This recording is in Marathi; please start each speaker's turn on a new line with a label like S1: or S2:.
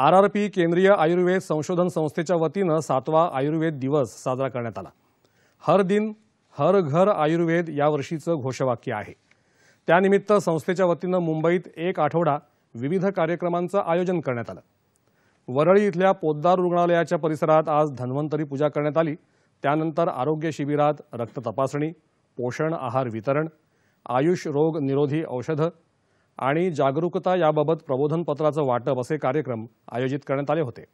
S1: आर आर पी केंद्रीय आयुर्वेद संशोधन संस्थेच्या वतीनं सातवा आयुर्वेद दिवस साजरा करण्यात आला हर दिन हर घर आयुर्वेद यावर्षीचं घोषवाक्य आहे त्यानिमित्त संस्थेच्या वतीनं मुंबईत एक आठवडा विविध कार्यक्रमांचं आयोजन करण्यात आलं वरळी इथल्या पोद्दार रुग्णालयाच्या परिसरात आज धन्वंतरी पूजा करण्यात आली त्यानंतर आरोग्य शिबिरात रक्त तपासणी पोषण आहार वितरण आयुष रोग निरोधी औषधं आणि जागरूकता याबाबत प्रबोधनपत्राचं वाटप असे कार्यक्रम आयोजित करण्यात आले होते